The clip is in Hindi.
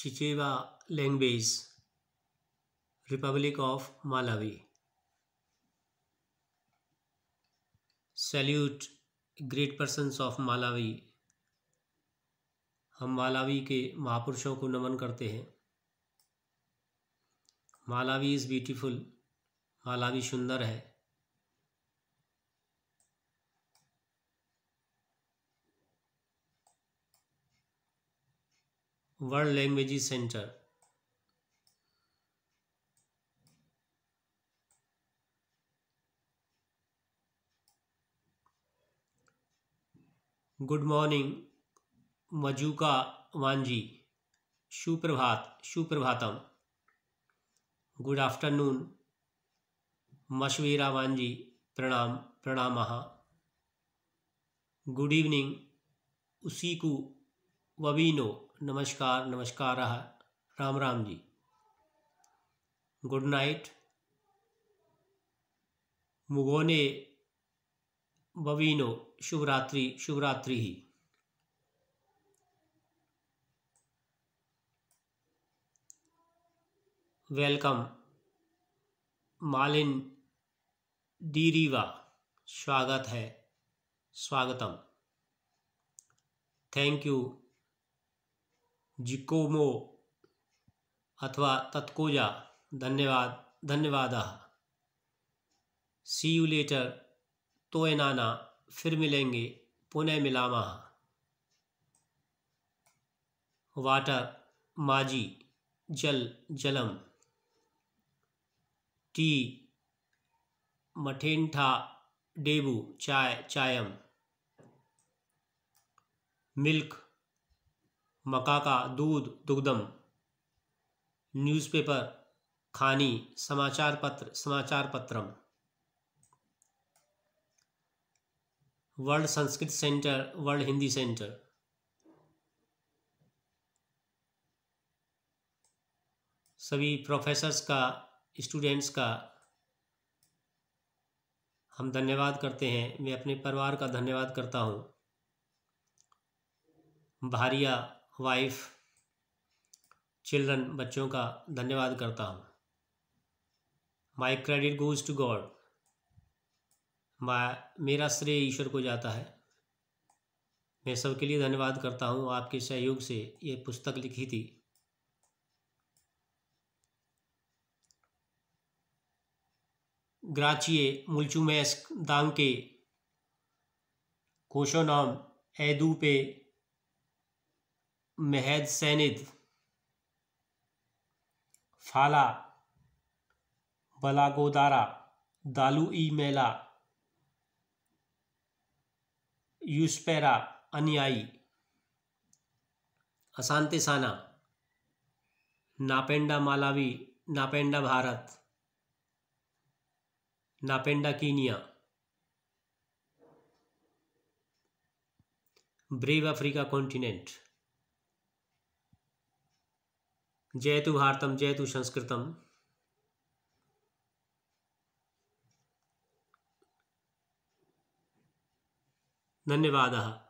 चिचेवा language republic of Malawi salute great persons of Malawi हम मालावी के महापुरुषों को नमन करते हैं मालावी इज़ ब्यूटीफुल मालावी सुंदर है world language centre good morning मजूका वांजी सुप्रभात सुप्रभातम गुड आफ्टरनून मशवीरा वांजी प्रणाम प्रणाम गुड इवनिंग उसीकू वबीनो नमस्कार नमस्कार राम राम जी गुड नाइट मुगोने बवीनो शुभरात्रि शुभरात्रि ही वेलकम मालिन डीरीवा स्वागत है स्वागतम थैंक यू जिकोमो अथवा तत्कोजा धन्यवाद धन्यवाद सी यू लेटर तो एनाना फिर मिलेंगे पुनः मिलामा वाटर माजी जल जलम टी मठेंठा डेबू चाय चायम मिल्क मका का दूध दुग्धम न्यूज़पेपर खानी समाचार पत्र समाचार पत्रम world Sanskrit centre world Hindi centre सभी प्रोफेसर्स का स्टूडेंट्स का हम धन्यवाद करते हैं मैं अपने परिवार का धन्यवाद करता हूँ भारिया वाइफ चिल्ड्रन बच्चों का धन्यवाद करता हूँ my credit goes to God मा मेरा श्रेय ईश्वर को जाता है मैं सबके लिए धन्यवाद करता हूँ आपके सहयोग से ये पुस्तक लिखी थी ग्राचिए मुल्चुमेस्क दांग के कोशो नाम एदू पे महज सैनिद फाला बलागोदारा दालुई मेला यूस्पेरा अनुयायी असांतिसाना नापेंडा मालावी नापेंडा भारत नापेंडा कीनिया ब्रेव अफ्रीका कॉन्टिनेंट जयतु भारतम जयतु संस्कृतम धन्यवाद